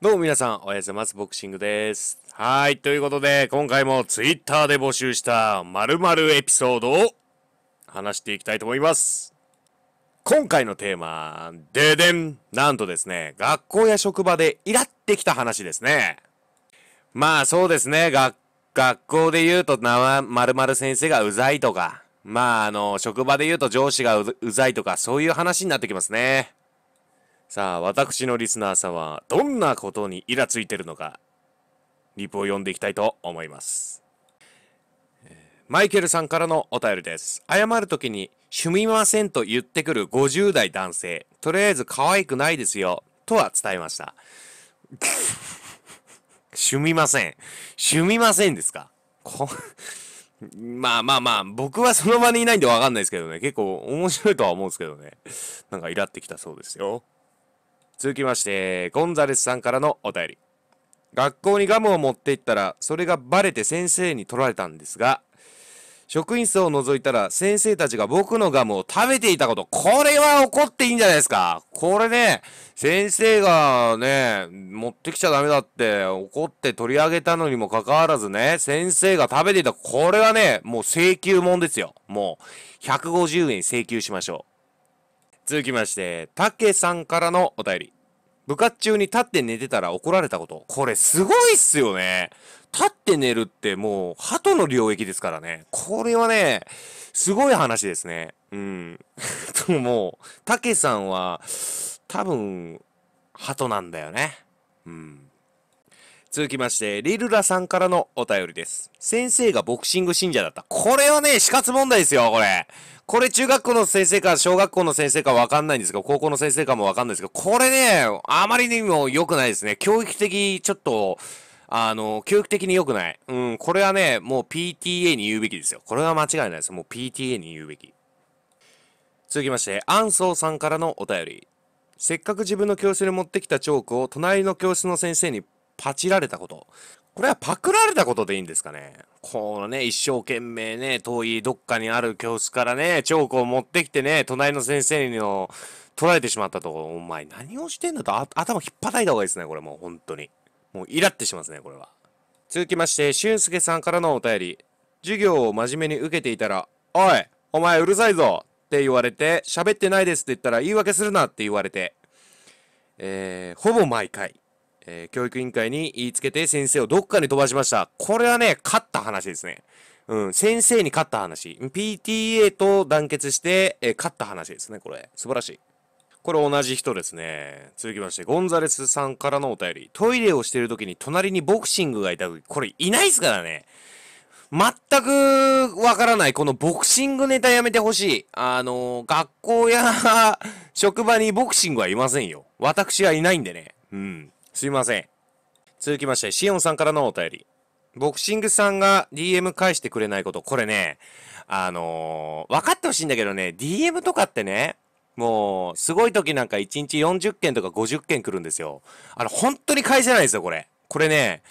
どうも皆さん、おはようございます。ボクシングです。はい。ということで、今回も Twitter で募集した〇〇エピソードを話していきたいと思います。今回のテーマ、ででんなんとですね、学校や職場でイラってきた話ですね。まあそうですね、学、学校で言うとな、〇〇先生がうざいとか、まああの、職場で言うと上司がうざいとか、そういう話になってきますね。さあ、私のリスナーさんは、どんなことにイラついてるのか、リプを読んでいきたいと思います。マイケルさんからのお便りです。謝るときに、趣味ませんと言ってくる50代男性、とりあえず可愛くないですよ、とは伝えました。趣 味ません。趣味ませんですかこ まあまあまあ、僕はその場にいないんでわかんないですけどね、結構面白いとは思うんですけどね、なんかイラってきたそうですよ。続きましてゴンザレスさんからのお便り学校にガムを持って行ったらそれがバレて先生に取られたんですが職員室を覗いたら先生たちが僕のガムを食べていたこと。これは怒っていいんじゃないですかこれね、先生がね、持ってきちゃダメだって怒って取り上げたのにもかかわらずね、先生が食べていた。これはね、もう請求もんですよ。もう、150円請求しましょう。続きまして、たけさんからのお便り。部活中に立って寝てたら怒られたこと。これすごいっすよね。立って寝るってもう、鳩の領域ですからね。これはね、すごい話ですね。うん。でももう、たけさんは、多分、鳩なんだよね。うん。続きまして、リルラさんからのお便りです。先生がボクシング信者だった。これはね、死活問題ですよ、これ。これ中学校の先生か小学校の先生かわかんないんですけど、高校の先生かもわかんないですけど、これね、あまりにも良くないですね。教育的、ちょっと、あの、教育的に良くない。うん、これはね、もう PTA に言うべきですよ。これは間違いないです。もう PTA に言うべき。続きまして、アンソーさんからのお便り。せっかく自分の教室に持ってきたチョークを隣の教室の先生にパチられたこと。これはパクられたことでいいんですかねこのね、一生懸命ね、遠いどっかにある教室からね、チョークを持ってきてね、隣の先生にの取られてしまったと、お前何をしてんだと頭引っ叩いた方がいいですね、これもう本当に。もうイラってしますね、これは。続きまして、俊介さんからのお便り。授業を真面目に受けていたら、おいお前うるさいぞって言われて、喋ってないですって言ったら言い訳するなって言われて、えー、ほぼ毎回。えー、教育委員会に言いつけて先生をどっかに飛ばしました。これはね、勝った話ですね。うん、先生に勝った話。PTA と団結して、えー、勝った話ですね、これ。素晴らしい。これ同じ人ですね。続きまして、ゴンザレスさんからのお便り。トイレをしてる時に隣にボクシングがいた時、これいないっすからね。全くわからない。このボクシングネタやめてほしい。あの、学校や 職場にボクシングはいませんよ。私はいないんでね。うん。すいません。続きまして、シオンさんからのお便り。ボクシングさんが DM 返してくれないこと。これね、あのー、分かってほしいんだけどね、DM とかってね、もう、すごい時なんか1日40件とか50件来るんですよ。あの、本当に返せないですよ、これ。これね、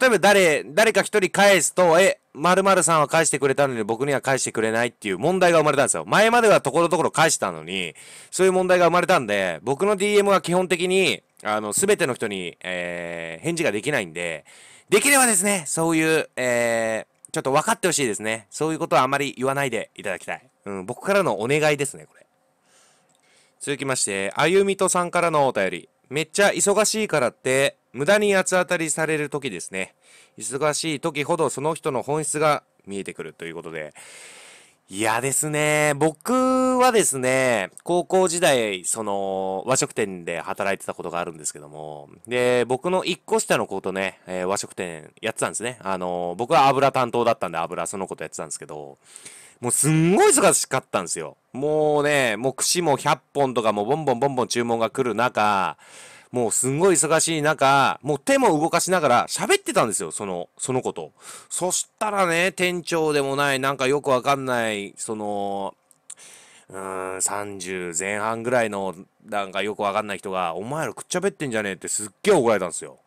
例えば誰、誰か一人返すと、え、〇〇さんは返してくれたのに僕には返してくれないっていう問題が生まれたんですよ。前まではところどころ返したのに、そういう問題が生まれたんで、僕の DM は基本的に、あの、すべての人に、えー、返事ができないんで、できればですね、そういう、えー、ちょっと分かってほしいですね。そういうことはあまり言わないでいただきたい。うん、僕からのお願いですね、これ。続きまして、あゆみとさんからのお便り。めっちゃ忙しいからって、無駄に八つ当たりされる時ですね。忙しい時ほどその人の本質が見えてくるということで、いやですね、僕はですね、高校時代、その、和食店で働いてたことがあるんですけども、で、僕の一個下の子とね、えー、和食店やってたんですね。あの、僕は油担当だったんで油、その子とやってたんですけど、もうすんごい忙しかったんですよ。もうね、もう串も100本とかもボンボンボンボン注文が来る中、もうすんごい忙しい中、もう手も動かしながら喋ってたんですよ、その、そのこと。そしたらね、店長でもない、なんかよくわかんない、その、うーん、30前半ぐらいの、なんかよくわかんない人が、お前らくっちゃべってんじゃねえってすっげえ怒られたんですよ。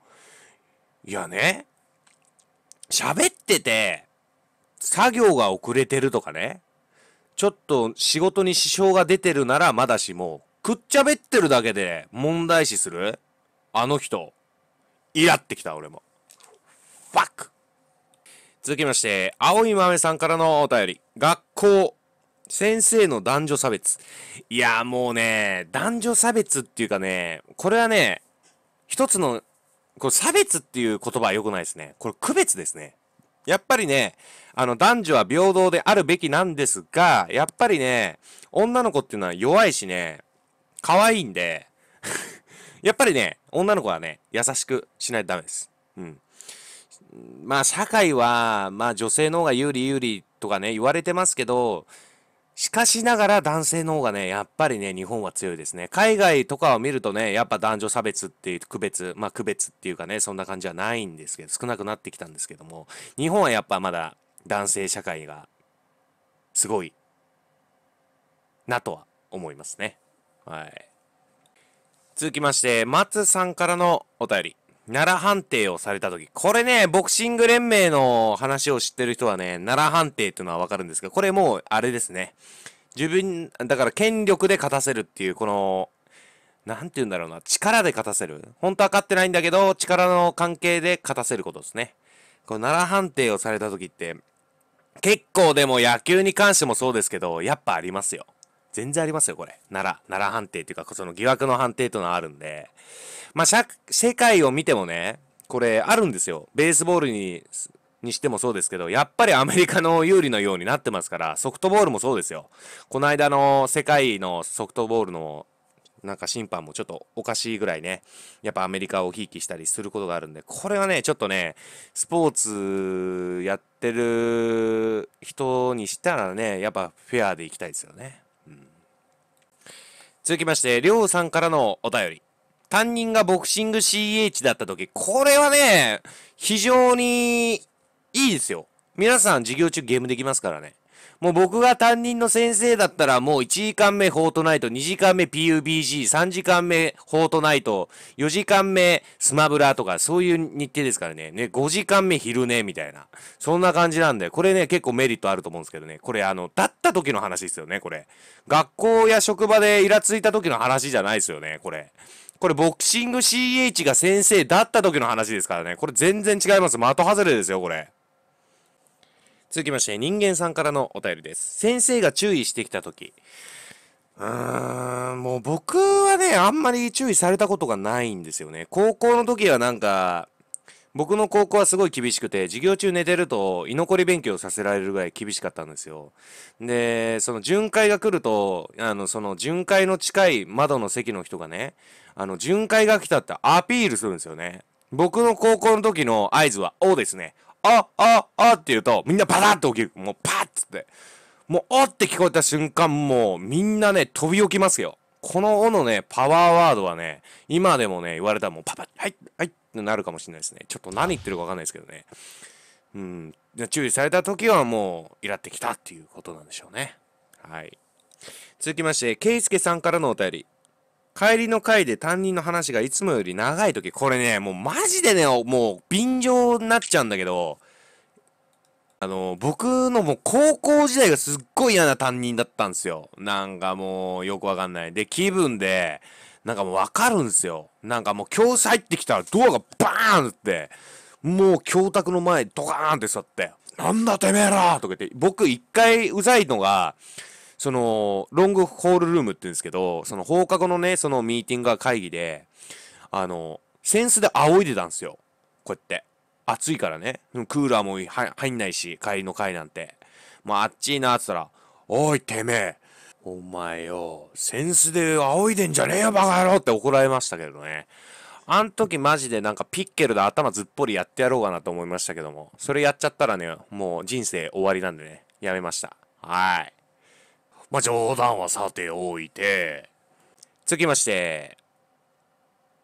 いやね、喋ってて、作業が遅れてるとかね、ちょっと仕事に支障が出てるならまだしも、くっちゃべってるだけで問題視するあの人。イラってきた、俺も。ファック続きまして、青い豆さんからのお便り。学校。先生の男女差別。いや、もうね、男女差別っていうかね、これはね、一つの、これ差別っていう言葉は良くないですね。これ区別ですね。やっぱりね、あの、男女は平等であるべきなんですが、やっぱりね、女の子っていうのは弱いしね、可愛いんで やっぱりね、女の子はね、優しくしないとダメです。うん。まあ、社会は、まあ、女性の方が有利有利とかね、言われてますけど、しかしながら男性の方がね、やっぱりね、日本は強いですね。海外とかを見るとね、やっぱ男女差別っていう区別、まあ区別っていうかね、そんな感じはないんですけど、少なくなってきたんですけども、日本はやっぱまだ男性社会がすごいなとは思いますね。はい。続きまして、松さんからのお便り。奈良判定をされた時。これね、ボクシング連盟の話を知ってる人はね、奈良判定っていうのはわかるんですが、これもう、あれですね。自分、だから権力で勝たせるっていう、この、なんて言うんだろうな、力で勝たせる。本当は勝ってないんだけど、力の関係で勝たせることですね。この奈良判定をされた時って、結構でも野球に関してもそうですけど、やっぱありますよ。全然ありますよ、これ。奈良、奈良判定っていうか、その疑惑の判定というのはあるんで。まあ、世界を見てもね、これあるんですよ。ベースボールに、にしてもそうですけど、やっぱりアメリカの有利のようになってますから、ソフトボールもそうですよ。この間の世界のソフトボールのなんか審判もちょっとおかしいぐらいね、やっぱアメリカをひいきしたりすることがあるんで、これはね、ちょっとね、スポーツやってる人にしたらね、やっぱフェアでいきたいですよね。続きまして、りょうさんからのお便り。担任がボクシング CH だった時、これはね、非常にいいですよ。皆さん授業中ゲームできますからね。もう僕が担任の先生だったらもう1時間目フォートナイト、2時間目 PUBG、3時間目フォートナイト、4時間目スマブラとかそういう日程ですからね。ね、5時間目昼寝みたいな。そんな感じなんで、これね、結構メリットあると思うんですけどね。これあの、だった時の話ですよね、これ。学校や職場でイラついた時の話じゃないですよね、これ。これボクシング CH が先生だった時の話ですからね。これ全然違います。的外れですよ、これ。続きまして、人間さんからのお便りです。先生が注意してきたとき。うーん、もう僕はね、あんまり注意されたことがないんですよね。高校の時はなんか、僕の高校はすごい厳しくて、授業中寝てると居残り勉強させられるぐらい厳しかったんですよ。で、その巡回が来ると、あの、その巡回の近い窓の席の人がね、あの、巡回が来たってアピールするんですよね。僕の高校の時の合図は、おですね。あ、あ、あって言うと、みんなバタッと起きる。もうパッつって。もう、おって聞こえた瞬間、もう、みんなね、飛び起きますよ。このおのね、パワーワードはね、今でもね、言われたらもうパパ、はい、はい、ってなるかもしれないですね。ちょっと何言ってるかわかんないですけどね。うん。注意された時はもう、イラってきたっていうことなんでしょうね。はい。続きまして、ケイスケさんからのお便り。帰りの会で担任の話がいつもより長い時、これね、もうマジでね、もう便乗になっちゃうんだけど、あの、僕のもう高校時代がすっごい嫌な担任だったんですよ。なんかもうよくわかんない。で、気分で、なんかもうわかるんですよ。なんかもう教室入ってきたらドアがバーンって、もう教卓の前ドカーンって座って、なんだてめえらとか言って、僕一回うざいのが、その、ロングホールルームって言うんですけど、その放課後のね、そのミーティングが会議で、あの、扇子で仰いでたんですよ。こうやって。暑いからね。クーラーも入んないし、帰りの会なんて。まあ、あっちいなっったら、おい、てめえ、お前よ、センスで仰いでんじゃねえよ、バカ野郎って怒られましたけどね。あん時マジでなんかピッケルで頭ずっぽりやってやろうかなと思いましたけども、それやっちゃったらね、もう人生終わりなんでね、やめました。はい。まあ、冗談はさておいて、続きまして、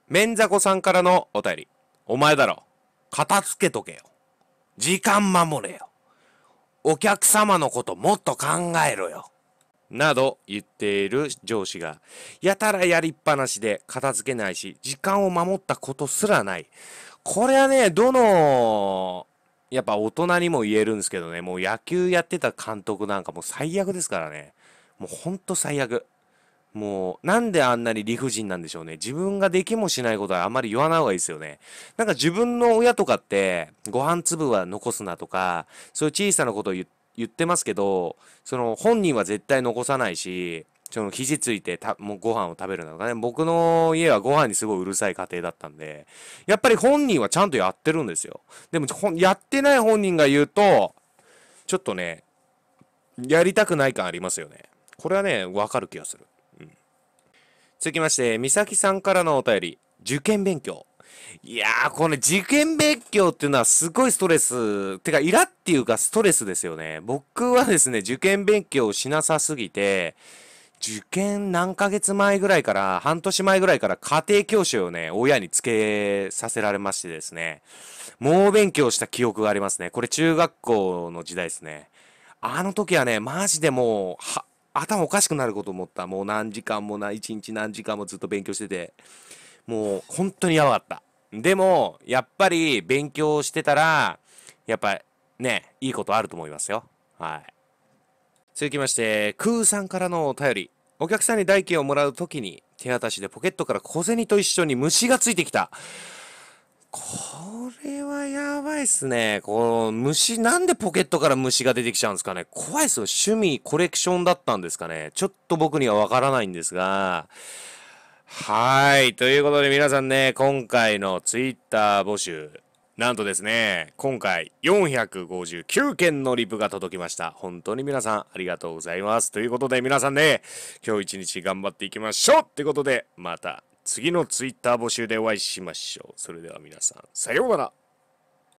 メンザコさんからのお便り。お前だろ。片付けとけよ。時間守れよ。お客様のこともっと考えろよ。など言っている上司が、やたらやりっぱなしで片付けないし、時間を守ったことすらない。これはね、どの、やっぱ大人にも言えるんですけどね、もう野球やってた監督なんかもう最悪ですからね。もうほんと最悪。もう、なんであんなに理不尽なんでしょうね。自分ができもしないことはあまり言わない方がいいですよね。なんか自分の親とかって、ご飯粒は残すなとか、そういう小さなことを言ってますけど、その本人は絶対残さないし、その肘ついてたもうご飯を食べるなとかね、僕の家はご飯にすごいうるさい家庭だったんで、やっぱり本人はちゃんとやってるんですよ。でも、やってない本人が言うと、ちょっとね、やりたくない感ありますよね。これはね、わかる気がする。うん。続きまして、美咲さんからのお便り、受験勉強。いやー、これ、受験勉強っていうのはすごいストレス。てか、イラっていうかストレスですよね。僕はですね、受験勉強をしなさすぎて、受験何ヶ月前ぐらいから、半年前ぐらいから家庭教師をね、親につけさせられましてですね、猛勉強した記憶がありますね。これ中学校の時代ですね。あの時はね、マジでもう、は、頭おかしくなること思った。もう何時間もな一日何時間もずっと勉強してて、もう本当にやばかった。でも、やっぱり勉強してたら、やっぱね、いいことあると思いますよ。はい。続きまして、空さんからのお便り。お客さんに代金をもらうときに、手渡しでポケットから小銭と一緒に虫がついてきた。これはやばいっすね。この虫、なんでポケットから虫が出てきちゃうんですかね。怖いっすよ。趣味、コレクションだったんですかね。ちょっと僕にはわからないんですが。はい。ということで皆さんね、今回のツイッター募集、なんとですね、今回459件のリプが届きました。本当に皆さんありがとうございます。ということで皆さんね、今日一日頑張っていきましょうということで、また次のツイッター募集でお会いしましょう。それでは皆さん、さようなら。